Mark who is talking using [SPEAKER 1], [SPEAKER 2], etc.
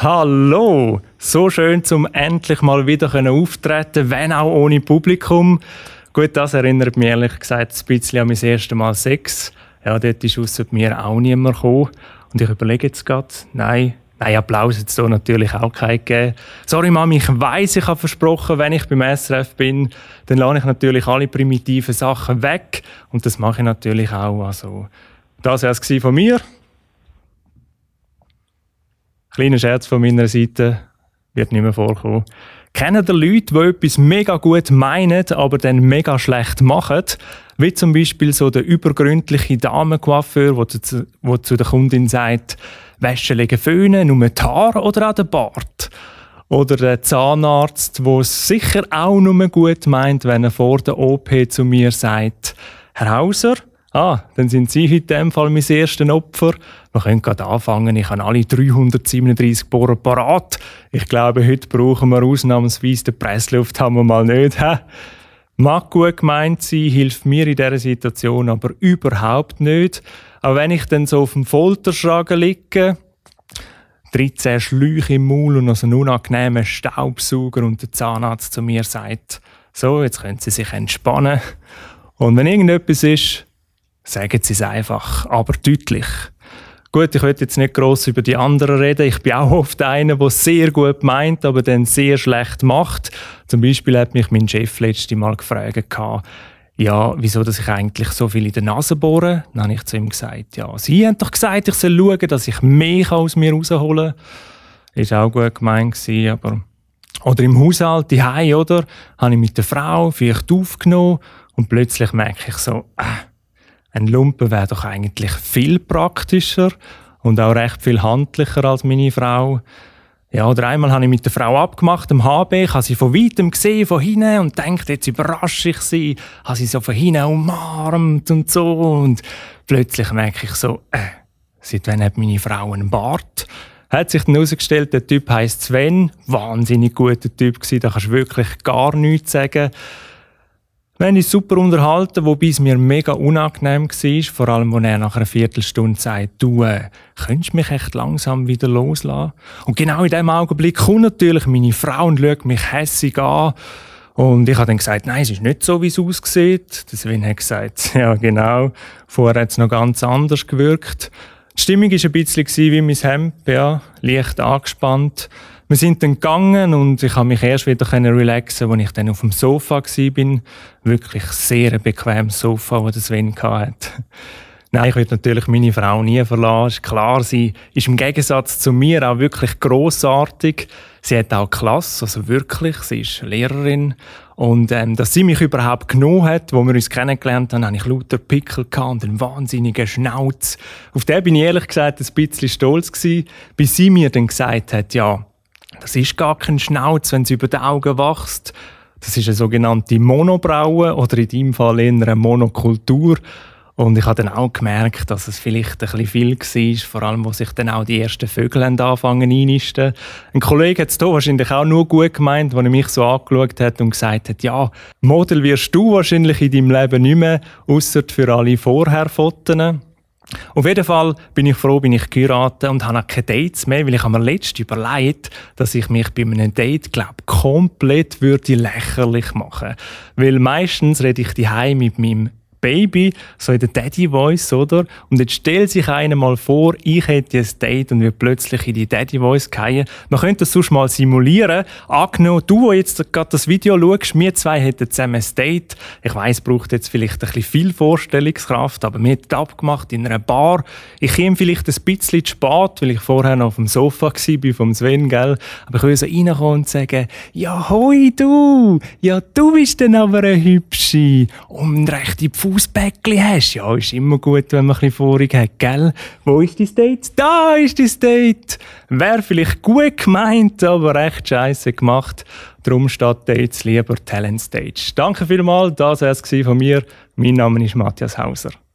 [SPEAKER 1] Hallo! So schön, zum endlich mal wieder auftreten wenn auch ohne Publikum. Gut, das erinnert mich ehrlich gesagt ein bisschen an mein erstes Mal Sex. Ja, dort ist außer mir auch niemand gekommen. Und ich überlege jetzt gerade, nein, nein, Applaus jetzt so natürlich auch keinen gegeben. Sorry Mami, ich weiss, ich habe versprochen, wenn ich beim SRF bin, dann lade ich natürlich alle primitiven Sachen weg. Und das mache ich natürlich auch. Also, das war es von mir. Kleiner Scherz von meiner Seite, wird nicht mehr vorkommen. Kennen ihr Leute, die etwas mega gut meinen, aber dann mega schlecht machen? Wie zum Beispiel so der übergründliche Damencoiffeur, der zu, zu der Kundin sagt, Wäsche legen Föhne, nur die Haar oder auch den Bart. Oder der Zahnarzt, der es sicher auch nur gut meint, wenn er vor der OP zu mir sagt, Herr Hauser, Ah, dann sind Sie heute in dem Fall mein erstes Opfer. Wir können gerade anfangen. Ich habe alle 337 Bohrer parat. Ich glaube, heute brauchen wir ausnahmsweise den wir mal nicht. He? Mag gut gemeint sein, hilft mir in dieser Situation aber überhaupt nicht. Auch wenn ich dann so auf dem Folterschragen liege, 13 Schläuche im Maul und also einen unangenehmen Staubsauger und der Zahnarzt zu mir sagt, so, jetzt können Sie sich entspannen. Und wenn irgendetwas ist, Sagen Sie es einfach, aber deutlich. Gut, ich will jetzt nicht gross über die anderen reden. Ich bin auch oft einer, der sehr gut meint, aber dann sehr schlecht macht. Zum Beispiel hat mich mein Chef letztes Mal gefragt, ja, wieso dass ich eigentlich so viel in der Nase bohre. Dann habe ich zu ihm gesagt, ja, Sie haben doch gesagt, ich soll schauen, dass ich mehr aus mir rausholen kann. Ist auch gut gemeint gewesen, aber... Oder im Haushalt, die oder? Habe ich mit der Frau vielleicht aufgenommen und plötzlich merke ich so, äh, ein Lumpen wäre doch eigentlich viel praktischer und auch recht viel handlicher als meine Frau. Ja, oder einmal habe ich mit der Frau abgemacht, im HB, ich habe sie von weitem gesehen, von hinten und denkt, jetzt überrasche ich sie, habe sie so von hinten umarmt und so und plötzlich merke ich so, äh, seit wann hat meine Frau einen Bart? Hat sich dann herausgestellt, der Typ heißt Sven, wahnsinnig guter Typ gewesen, da kannst du wirklich gar nichts sagen. Wir haben uns super unterhalten, wobei es mir mega unangenehm war, vor allem, als er nach einer Viertelstunde sagt, du, äh, könntest mich echt langsam wieder loslassen? Und genau in dem Augenblick kommt natürlich meine Frau und schaut mich hässig an. Und ich habe dann gesagt, nein, es ist nicht so, wie es aussieht. Der Sven hat gesagt, ja genau, vorher hat es noch ganz anders gewirkt. Die Stimmung war ein bisschen wie mein Hemd, ja, leicht angespannt. Wir sind dann gegangen und ich habe mich erst wieder können relaxen, als ich dann auf dem Sofa war. Wirklich sehr ein bequemes Sofa, das Sven hatte. Nein, ich würde natürlich meine Frau nie verlassen. Klar, sie ist im Gegensatz zu mir auch wirklich großartig. Sie hat auch Klasse, also wirklich. Sie ist Lehrerin. Und ähm, dass sie mich überhaupt genommen hat, wo wir uns kennengelernt haben, hatte ich lauter Pickel und einen wahnsinnigen Schnauz. Auf den bin ich ehrlich gesagt ein bisschen stolz gewesen, bis sie mir dann gesagt hat, ja, das ist gar kein Schnauz, wenn es über die Augen wächst. Das ist eine sogenannte Monobraue oder in deinem Fall eher eine Monokultur. Und ich habe dann auch gemerkt, dass es vielleicht ein bisschen viel war, vor allem, wo sich dann auch die ersten Vögel anfangen einnisten. Ein Kollege hat es hier wahrscheinlich auch nur gut gemeint, als er mich so angeschaut hat und gesagt hat, ja, Model wirst du wahrscheinlich in deinem Leben nicht mehr, ausser für alle Vorherfotten. Auf jeden Fall bin ich froh, bin ich geheiratet und habe auch keine Dates mehr, weil ich habe mir letztens überlegt, dass ich mich bei einem Date, glaube komplett würde lächerlich machen. Weil meistens rede ich die mit meinem Baby, so in der Daddy-Voice, oder? Und jetzt stellt sich einer mal vor, ich hätte ein Date und wir plötzlich in die Daddy-Voice gehen. Man könnte das sonst mal simulieren. Angenommen, du, der jetzt gerade das Video schaust, wir zwei hätten zusammen ein Date. Ich weiss, braucht jetzt vielleicht ein bisschen viel Vorstellungskraft, aber wir hätten abgemacht in einer Bar. Ich käme vielleicht ein bisschen zu spät, weil ich vorher noch auf dem Sofa war, vom Sven, gell? Aber ich würde so reinkommen und sagen, ja, hoi, du! Ja, du bist dann aber ein Hübsche! Und recht in Fußbäckchen hast, ja, ist immer gut, wenn man ein bisschen Vorrung hat, gell? Wo ist dein Date? Da ist dein Date! Wäre vielleicht gut gemeint, aber recht scheiße gemacht. Drum statt Dates lieber Talent Stage. Danke vielmals, das war es von mir. Mein Name ist Matthias Hauser.